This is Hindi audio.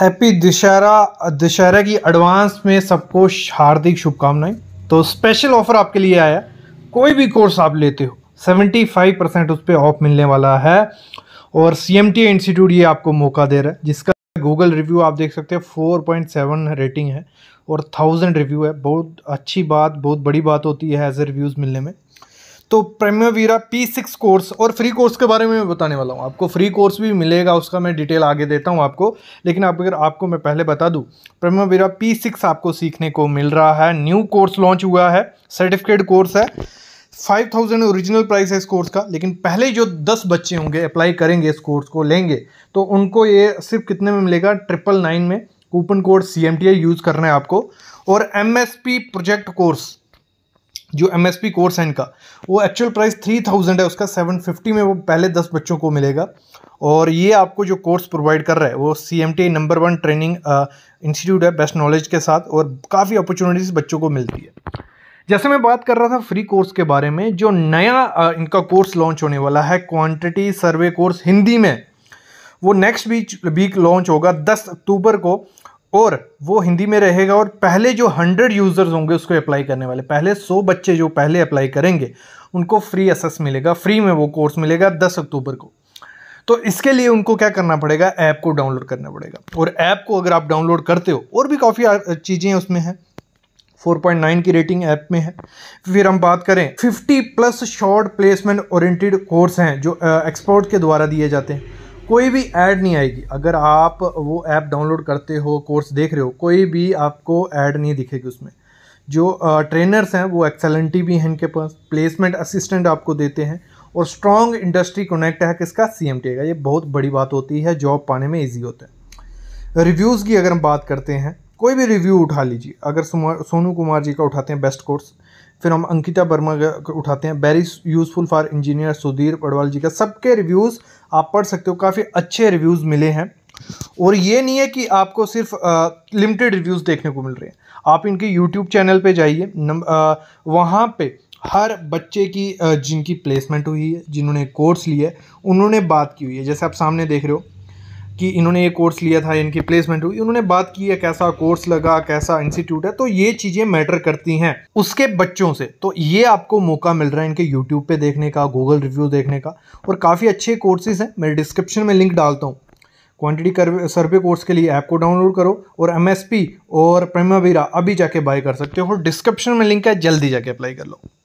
हैप्पी दशहरा दशहरा की एडवांस में सबको हार्दिक शुभकामनाएं तो स्पेशल ऑफर आपके लिए आया कोई भी कोर्स आप लेते हो 75 परसेंट उस पर ऑफ मिलने वाला है और सी एम टी इंस्टीट्यूट ये आपको मौका दे रहा है जिसका गूगल रिव्यू आप देख सकते हैं 4.7 रेटिंग है और थाउजेंड रिव्यू है बहुत अच्छी बात बहुत बड़ी बात होती है एज ए रिव्यूज़ मिलने में तो वीरा पी सिक्स कोर्स और फ्री कोर्स के बारे में मैं बताने वाला हूँ आपको फ्री कोर्स भी मिलेगा उसका मैं डिटेल आगे देता हूँ आपको लेकिन आप अगर आपको मैं पहले बता दूँ प्रेमवीरा पी सिक्स आपको सीखने को मिल रहा है न्यू कोर्स लॉन्च हुआ है सर्टिफिकेट कोर्स है फाइव थाउजेंड ओरिजिनल प्राइस है इस कोर्स का लेकिन पहले जो दस बच्चे होंगे अप्लाई करेंगे इस कोर्स को लेंगे तो उनको ये सिर्फ कितने में मिलेगा ट्रिपल नाइन में कूपन कोड सी यूज़ करना है आपको और एम प्रोजेक्ट कोर्स जो एम एस पी कोर्स है इनका वो एक्चुअल प्राइस थ्री थाउजेंड है उसका सेवन फिफ्टी में वो पहले दस बच्चों को मिलेगा और ये आपको जो कोर्स प्रोवाइड कर रहा है वो C M T number one training institute है बेस्ट नॉलेज के साथ और काफ़ी अपॉर्चुनिटीज़ बच्चों को मिलती है जैसे मैं बात कर रहा था फ्री कोर्स के बारे में जो नया आ, uh, इनका कोर्स लॉन्च होने वाला है क्वान्टिटी सर्वे कोर्स हिंदी में वो नेक्स्ट वीक वीक लॉन्च होगा दस अक्टूबर को और वो हिंदी में रहेगा और पहले जो हंड्रेड यूज़र्स होंगे उसको अप्लाई करने वाले पहले सौ बच्चे जो पहले अप्लाई करेंगे उनको फ्री असेस मिलेगा फ्री में वो कोर्स मिलेगा दस अक्टूबर को तो इसके लिए उनको क्या करना पड़ेगा ऐप को डाउनलोड करना पड़ेगा और ऐप को अगर आप डाउनलोड करते हो और भी काफ़ी चीज़ें उसमें हैं 4.9 की रेटिंग ऐप में है फिर हम बात करें 50 plus short placement oriented course हैं जो एक्सपर्ट के द्वारा दिए जाते हैं कोई भी ऐड नहीं आएगी अगर आप वो ऐप डाउनलोड करते हो कोर्स देख रहे हो कोई भी आपको ऐड नहीं दिखेगी उसमें जो ट्रेनर्स हैं वो एक्सेलेंटी भी हैं इनके पास प्लेसमेंट असिस्टेंट आपको देते हैं और स्ट्रॉन्ग इंडस्ट्री कनेक्ट है किसका सी एम का ये बहुत बड़ी बात होती है जॉब पाने में ईजी होता है रिव्यूज़ की अगर हम बात करते हैं कोई भी रिव्यू उठा लीजिए अगर सोनू कुमार जी का उठाते हैं बेस्ट कोर्स फिर हम अंकिता वर्मा का उठाते हैं very useful for engineer Sudhir Padwal ji का सबके रिव्यूज़ आप पढ़ सकते हो काफ़ी अच्छे रिव्यूज़ मिले हैं और ये नहीं है कि आपको सिर्फ लिमिटेड रिव्यूज़ देखने को मिल रहे हैं आप इनके यूट्यूब चैनल पर जाइए वहाँ पर हर बच्चे की जिनकी प्लेसमेंट हुई है जिन्होंने कोर्स लिया है उन्होंने बात की हुई है जैसे आप सामने देख रहे हो कि इन्होंने ये कोर्स लिया था इनकी प्लेसमेंट हुई उन्होंने बात की है कैसा कोर्स लगा कैसा इंस्टीट्यूट है तो ये चीज़ें मैटर करती हैं उसके बच्चों से तो ये आपको मौका मिल रहा है इनके यूट्यूब पे देखने का गूगल रिव्यू देखने का और काफ़ी अच्छे कोर्सेज हैं मैं डिस्क्रिप्शन में लिंक डालता हूँ क्वांटिटी कर सर्वे कोर्स के लिए ऐप को डाउनलोड करो और एम और प्रेमावीरा अभी जाके बाय कर सकते हो और डिस्क्रिप्शन में लिंक है जल्दी जाके अप्लाई कर लो